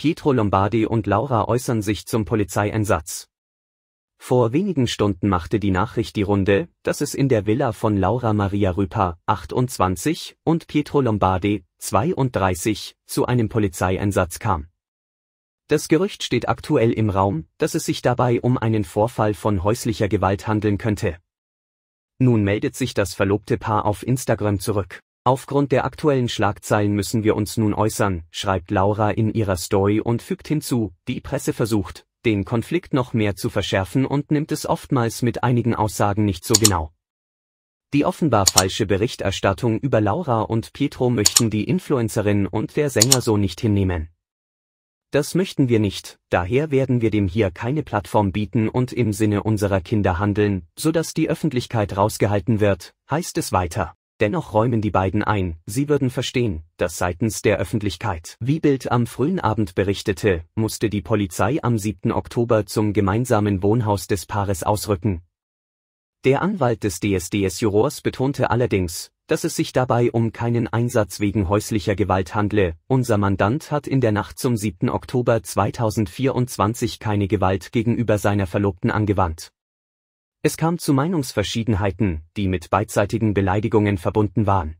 Pietro Lombardi und Laura äußern sich zum Polizeieinsatz. Vor wenigen Stunden machte die Nachricht die Runde, dass es in der Villa von Laura Maria Rüpa, 28, und Pietro Lombardi, 32, zu einem Polizeieinsatz kam. Das Gerücht steht aktuell im Raum, dass es sich dabei um einen Vorfall von häuslicher Gewalt handeln könnte. Nun meldet sich das verlobte Paar auf Instagram zurück. Aufgrund der aktuellen Schlagzeilen müssen wir uns nun äußern, schreibt Laura in ihrer Story und fügt hinzu, die Presse versucht, den Konflikt noch mehr zu verschärfen und nimmt es oftmals mit einigen Aussagen nicht so genau. Die offenbar falsche Berichterstattung über Laura und Pietro möchten die Influencerin und der Sänger so nicht hinnehmen. Das möchten wir nicht, daher werden wir dem hier keine Plattform bieten und im Sinne unserer Kinder handeln, sodass die Öffentlichkeit rausgehalten wird, heißt es weiter. Dennoch räumen die beiden ein, sie würden verstehen, dass seitens der Öffentlichkeit, wie Bild am frühen Abend berichtete, musste die Polizei am 7. Oktober zum gemeinsamen Wohnhaus des Paares ausrücken. Der Anwalt des DSDS-Jurors betonte allerdings, dass es sich dabei um keinen Einsatz wegen häuslicher Gewalt handle. Unser Mandant hat in der Nacht zum 7. Oktober 2024 keine Gewalt gegenüber seiner Verlobten angewandt. Es kam zu Meinungsverschiedenheiten, die mit beidseitigen Beleidigungen verbunden waren.